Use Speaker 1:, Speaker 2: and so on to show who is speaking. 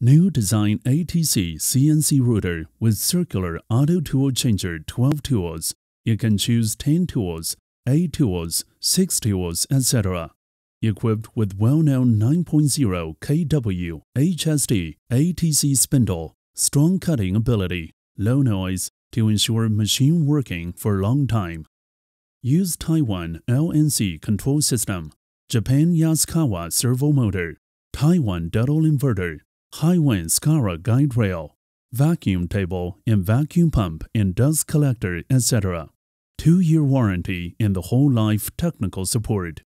Speaker 1: New design ATC CNC router with circular auto tool changer 12 tools. You can choose 10 tools, 8 tools, 6 tools, etc. Equipped with well-known 9.0 kW HSD ATC spindle, strong cutting ability, low noise to ensure machine working for long time. Use Taiwan LNC control system, Japan Yaskawa servo motor, Taiwan double inverter, highway wind SCARA guide rail, vacuum table and vacuum pump and dust collector, etc. Two-year warranty and the whole life technical support.